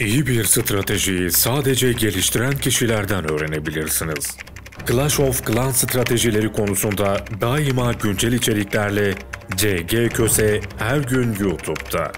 İyi bir stratejiyi sadece geliştiren kişilerden öğrenebilirsiniz. Clash of Clans stratejileri konusunda daima güncel içeriklerle CG Köse her gün YouTube'da.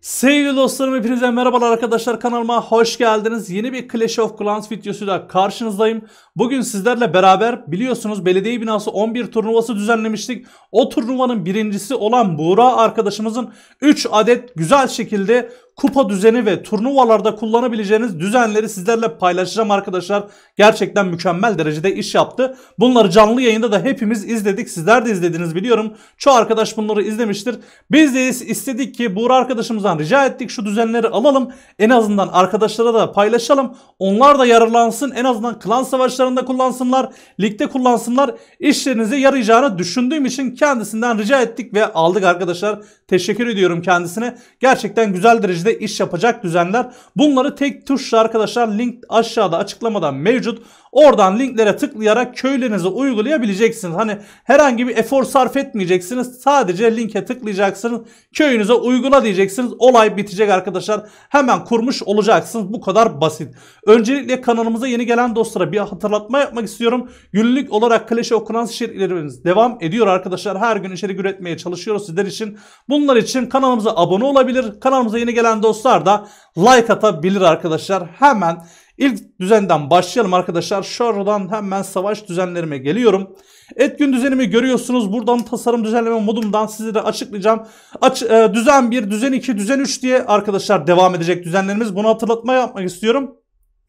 Sevgili dostlarım hepinize merhabalar arkadaşlar kanalıma hoş geldiniz. Yeni bir Clash of Clans videosuyla karşınızdayım. Bugün sizlerle beraber biliyorsunuz belediye binası 11 turnuvası düzenlemiştik. O turnuvanın birincisi olan Buğra arkadaşımızın 3 adet güzel şekilde kupa düzeni ve turnuvalarda kullanabileceğiniz düzenleri sizlerle paylaşacağım arkadaşlar. Gerçekten mükemmel derecede iş yaptı. Bunları canlı yayında da hepimiz izledik. Sizler de izlediniz biliyorum. Çoğu arkadaş bunları izlemiştir. Biz de istedik ki Buğra arkadaşımızdan rica ettik şu düzenleri alalım. En azından arkadaşlara da paylaşalım. Onlar da yararlansın. En azından klan savaşlarında kullansınlar. Ligde kullansınlar. İşlerinize yarayacağını düşündüğüm için kendisinden rica ettik ve aldık arkadaşlar. Teşekkür ediyorum kendisine. Gerçekten güzel derecede teknolojide iş yapacak düzenler. Bunları tek tuşla arkadaşlar link aşağıda açıklamada mevcut. Oradan linklere tıklayarak köylerinize uygulayabileceksiniz. Hani herhangi bir efor sarf etmeyeceksiniz. Sadece linke tıklayacaksınız. Köyünüze uygula diyeceksiniz. Olay bitecek arkadaşlar. Hemen kurmuş olacaksınız. Bu kadar basit. Öncelikle kanalımıza yeni gelen dostlara bir hatırlatma yapmak istiyorum. Günlük olarak klişe okunan şiirlerimiz devam ediyor arkadaşlar. Her gün içerik üretmeye çalışıyoruz sizler için. Bunlar için kanalımıza abone olabilir. Kanalımıza yeni gelen dostlar da like atabilir arkadaşlar. Hemen İlk düzenden başlayalım arkadaşlar. Şuradan hemen savaş düzenlerime geliyorum. Etkin düzenimi görüyorsunuz. Buradan tasarım düzenleme modumdan size de açıklayacağım. Aç, e, düzen 1, düzen 2, düzen 3 diye arkadaşlar devam edecek düzenlerimiz. Bunu hatırlatma yapmak istiyorum.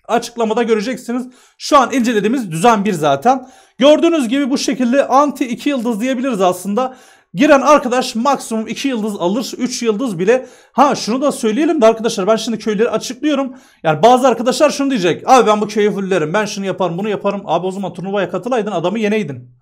Açıklamada göreceksiniz. Şu an incelediğimiz düzen 1 zaten. Gördüğünüz gibi bu şekilde anti 2 yıldız diyebiliriz aslında. Giren arkadaş maksimum 2 yıldız alır 3 yıldız bile. Ha şunu da söyleyelim de arkadaşlar ben şimdi köyleri açıklıyorum. Yani bazı arkadaşlar şunu diyecek. Abi ben bu köyü fullerim ben şunu yaparım bunu yaparım. Abi o zaman turnuvaya katılaydın adamı yeneydin.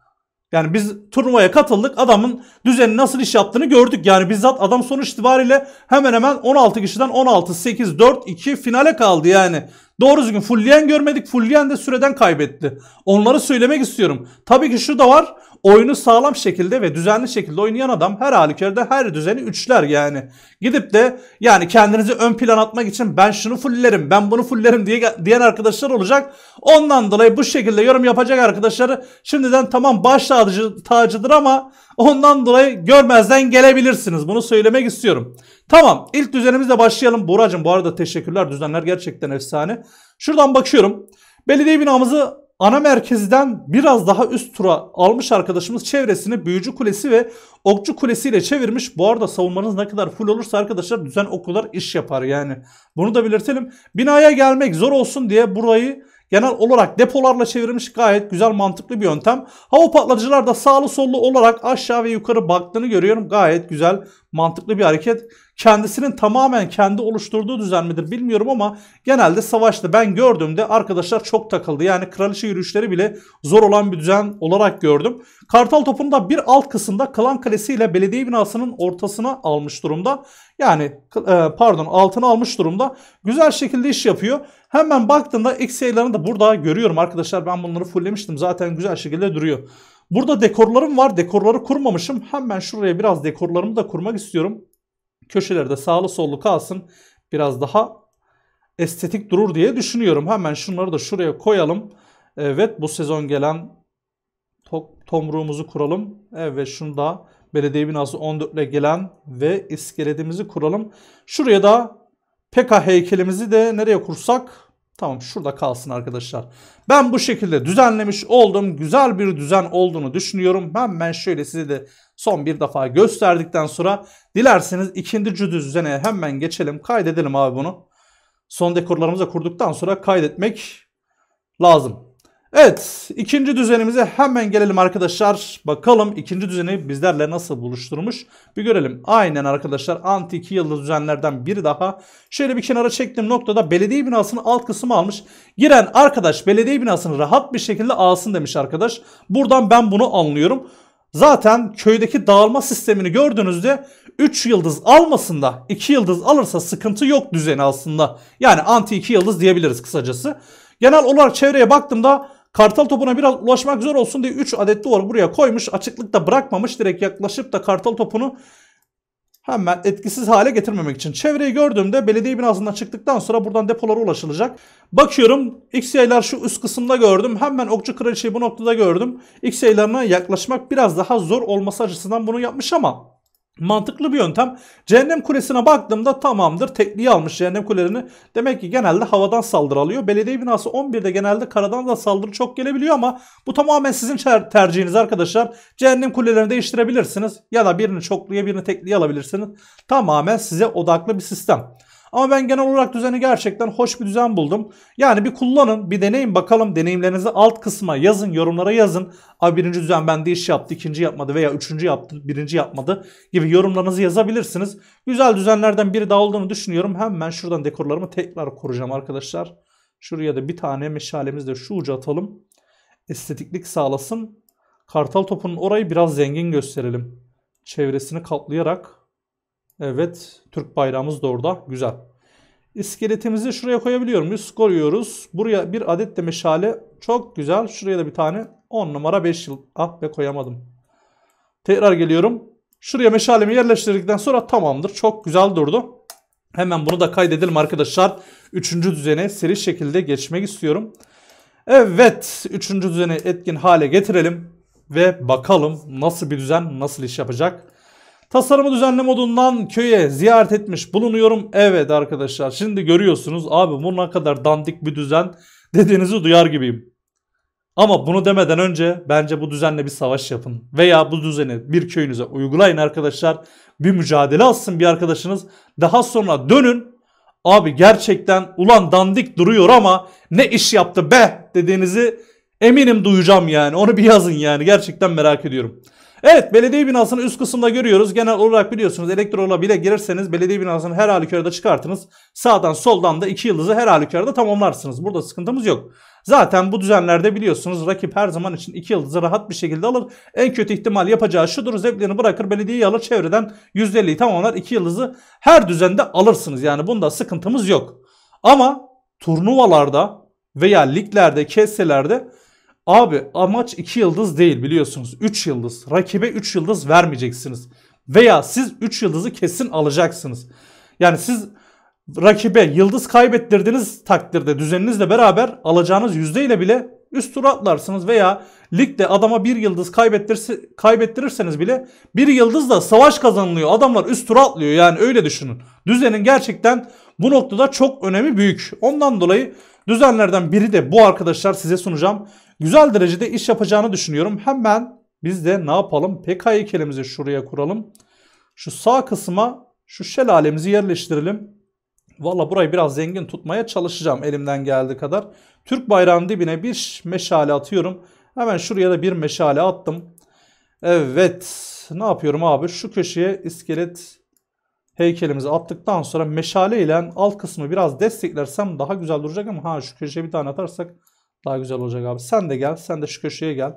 Yani biz turnuvaya katıldık adamın düzeni nasıl iş yaptığını gördük. Yani bizzat adam sonuç itibariyle hemen hemen 16 kişiden 16, 8, 4, 2 finale kaldı yani. Doğru düzgün Fulleyen görmedik. Fulleyen de süreden kaybetti. Onları söylemek istiyorum. Tabii ki şu da var. Oyunu sağlam şekilde ve düzenli şekilde oynayan adam her halükarda her düzeni üçler yani. Gidip de yani kendinizi ön plan atmak için ben şunu fulllerim, ben bunu fulllerim diye diyen arkadaşlar olacak. Ondan dolayı bu şekilde yorum yapacak arkadaşları şimdiden tamam baş tacıdır ama Ondan dolayı görmezden gelebilirsiniz. Bunu söylemek istiyorum. Tamam ilk düzenimizle başlayalım. Boracım bu arada teşekkürler. Düzenler gerçekten efsane. Şuradan bakıyorum. Belediye binamızı ana merkezden biraz daha üst tura almış arkadaşımız çevresini Büyücü Kulesi ve Okçu kulesiyle çevirmiş. Bu arada savunmanız ne kadar full olursa arkadaşlar düzen o iş yapar yani. Bunu da belirtelim. Binaya gelmek zor olsun diye burayı genel olarak depolarla çevirmiş gayet güzel mantıklı bir yöntem. Hava patlatıcılar da sağlı sollu olarak aşağı ve yukarı baktığını görüyorum. Gayet güzel mantıklı bir hareket. Kendisinin tamamen kendi oluşturduğu düzen midir bilmiyorum ama genelde savaşta ben gördüğümde arkadaşlar çok takıldı. Yani kraliçe yürüyüşleri bile zor olan bir düzen olarak gördüm. Kartal topunda bir alt kısımda Klan Kalesi ile belediye binasının ortasına almış durumda. Yani e, pardon altına almış durumda. Güzel şekilde iş yapıyor. Hemen baktığımda eksi da burada görüyorum arkadaşlar. Ben bunları fulllemiştim. Zaten güzel şekilde duruyor. Burada dekorlarım var. Dekorları kurmamışım. Hemen şuraya biraz dekorlarımı da kurmak istiyorum. Köşelerde sağlı sollu kalsın. Biraz daha estetik durur diye düşünüyorum. Hemen şunları da şuraya koyalım. Evet bu sezon gelen tomruğumuzu kuralım. Evet şunu da belediye binası 14 ile gelen ve iskeletimizi kuralım. Şuraya da PK heykelimizi de nereye kursak? Tamam şurada kalsın arkadaşlar. Ben bu şekilde düzenlemiş oldum. Güzel bir düzen olduğunu düşünüyorum. ben şöyle size de son bir defa gösterdikten sonra dilerseniz ikinci cüdüz düzene hemen geçelim. Kaydedelim abi bunu. Son dekorlarımızı kurduktan sonra kaydetmek lazım. Evet ikinci düzenimize hemen gelelim arkadaşlar. Bakalım ikinci düzeni bizlerle nasıl buluşturmuş bir görelim. Aynen arkadaşlar anti 2 yıldız düzenlerden biri daha. Şöyle bir kenara çektiğim noktada belediye binasının alt kısmı almış. Giren arkadaş belediye binasını rahat bir şekilde alsın demiş arkadaş. Buradan ben bunu anlıyorum. Zaten köydeki dağılma sistemini gördüğünüzde 3 yıldız almasında 2 yıldız alırsa sıkıntı yok düzeni aslında. Yani anti 2 yıldız diyebiliriz kısacası. Genel olarak çevreye baktığımda Kartal topuna biraz ulaşmak zor olsun diye 3 adet duvar buraya koymuş. Açıklıkta bırakmamış. Direkt yaklaşıp da kartal topunu hemen etkisiz hale getirmemek için. Çevreyi gördüğümde belediye binasından çıktıktan sonra buradan depolara ulaşılacak. Bakıyorum XY'ler şu üst kısımda gördüm. Hemen okçu kraliçeyi bu noktada gördüm. XY'lerine yaklaşmak biraz daha zor olması açısından bunu yapmış ama Mantıklı bir yöntem. Cehennem kulesine baktığımda tamamdır. Tekliği almış cehennem kulelerini. Demek ki genelde havadan saldırı alıyor. Belediye binası 11'de genelde karadan da saldırı çok gelebiliyor ama bu tamamen sizin tercihiniz arkadaşlar. Cehennem kulelerini değiştirebilirsiniz. Ya da birini çokluya birini tekliği alabilirsiniz. Tamamen size odaklı bir sistem. Ama ben genel olarak düzeni gerçekten hoş bir düzen buldum. Yani bir kullanın, bir deneyin bakalım. Deneyimlerinizi alt kısma yazın, yorumlara yazın. Abi birinci düzen bende iş yaptı, ikinci yapmadı veya üçüncü yaptı, birinci yapmadı gibi yorumlarınızı yazabilirsiniz. Güzel düzenlerden biri daha olduğunu düşünüyorum. Hemen şuradan dekorlarımı tekrar kuracağım arkadaşlar. Şuraya da bir tane meşalemizi de şu uca atalım. Estetiklik sağlasın. Kartal topunun orayı biraz zengin gösterelim. Çevresini kaplayarak Evet Türk bayrağımız da orada. Güzel. İskeletimizi şuraya koyabiliyor muyuz? Koyuyoruz. Buraya bir adet de meşale. Çok güzel. Şuraya da bir tane. 10 numara 5 yıl. Ah be koyamadım. Tekrar geliyorum. Şuraya meşalemi yerleştirdikten sonra tamamdır. Çok güzel durdu. Hemen bunu da kaydedelim arkadaşlar. Üçüncü düzene seri şekilde geçmek istiyorum. Evet. Üçüncü düzeni etkin hale getirelim. Ve bakalım nasıl bir düzen nasıl iş yapacak. Tasarımı düzenleme modundan köye ziyaret etmiş bulunuyorum. Evet arkadaşlar şimdi görüyorsunuz abi bu ne kadar dandik bir düzen dediğinizi duyar gibiyim. Ama bunu demeden önce bence bu düzenle bir savaş yapın. Veya bu düzeni bir köyünüze uygulayın arkadaşlar. Bir mücadele alsın bir arkadaşınız. Daha sonra dönün. Abi gerçekten ulan dandik duruyor ama ne iş yaptı be dediğinizi eminim duyacağım yani. Onu bir yazın yani gerçekten merak ediyorum. Evet belediye binasını üst kısımda görüyoruz. Genel olarak biliyorsunuz elektrola bile girerseniz belediye binasını her halükarda çıkartınız. Sağdan soldan da iki yıldızı her halükarda tamamlarsınız. Burada sıkıntımız yok. Zaten bu düzenlerde biliyorsunuz rakip her zaman için iki yıldızı rahat bir şekilde alır. En kötü ihtimal yapacağı şudur. Zeplini bırakır belediyeyi alır çevreden %50'yi tamamlar. iki yıldızı her düzende alırsınız. Yani bunda sıkıntımız yok. Ama turnuvalarda veya liglerde, kesselerde Abi amaç 2 yıldız değil biliyorsunuz. 3 yıldız. Rakibe 3 yıldız vermeyeceksiniz. Veya siz 3 yıldızı kesin alacaksınız. Yani siz rakibe yıldız kaybettirdiğiniz takdirde düzeninizle beraber alacağınız yüzdeyle bile üst tura atlarsınız veya Ligde adama bir yıldız kaybettirirseniz bile bir yıldız da savaş kazanılıyor. Adamlar üst tura atlıyor yani öyle düşünün. Düzenin gerçekten bu noktada çok önemi büyük. Ondan dolayı düzenlerden biri de bu arkadaşlar size sunacağım. Güzel derecede iş yapacağını düşünüyorum. Hemen biz de ne yapalım? PK heykelimizi şuraya kuralım. Şu sağ kısma şu şelalemizi yerleştirelim. Valla burayı biraz zengin tutmaya çalışacağım elimden geldiği kadar. Türk bayrağının dibine bir meşale atıyorum. Hemen şuraya da bir meşale attım. Evet. Ne yapıyorum abi? Şu köşeye iskelet heykelimizi attıktan sonra meşale ile alt kısmı biraz desteklersem daha güzel duracak ama ha şu köşeye bir tane atarsak daha güzel olacak abi. Sen de gel. Sen de şu köşeye gel.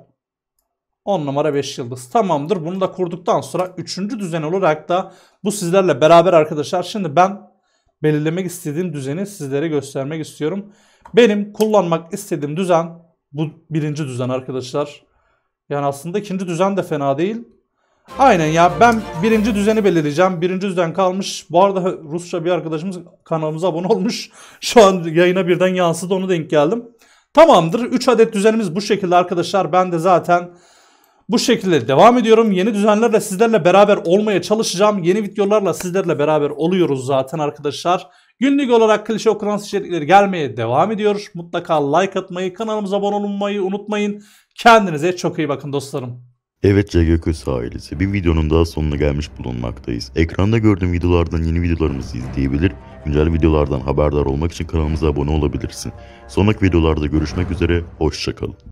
10 numara 5 yıldız. Tamamdır. Bunu da kurduktan sonra 3. düzen olarak da bu sizlerle beraber arkadaşlar. Şimdi ben belirlemek istediğim düzeni sizlere göstermek istiyorum. Benim kullanmak istediğim düzen bu birinci düzen arkadaşlar. Yani aslında ikinci düzen de fena değil. Aynen ya ben birinci düzeni belirleyeceğim. Birinci düzen kalmış. Bu arada Rusça bir arkadaşımız kanalımıza abone olmuş. Şu an yayına birden yansıdı onu denk geldim. Tamamdır. 3 adet düzenimiz bu şekilde arkadaşlar. Ben de zaten bu şekilde devam ediyorum. Yeni düzenlerle sizlerle beraber olmaya çalışacağım. Yeni videolarla sizlerle beraber oluyoruz zaten arkadaşlar. Günlük olarak klişe okurans içerikleri gelmeye devam ediyoruz. Mutlaka like atmayı, kanalımıza abone olmayı unutmayın. Kendinize çok iyi bakın dostlarım. Evet CGK ailesi bir videonun daha sonuna gelmiş bulunmaktayız. Ekranda gördüğüm videolardan yeni videolarımızı izleyebilir, güncel videolardan haberdar olmak için kanalımıza abone olabilirsin. Sonraki videolarda görüşmek üzere, hoşçakalın.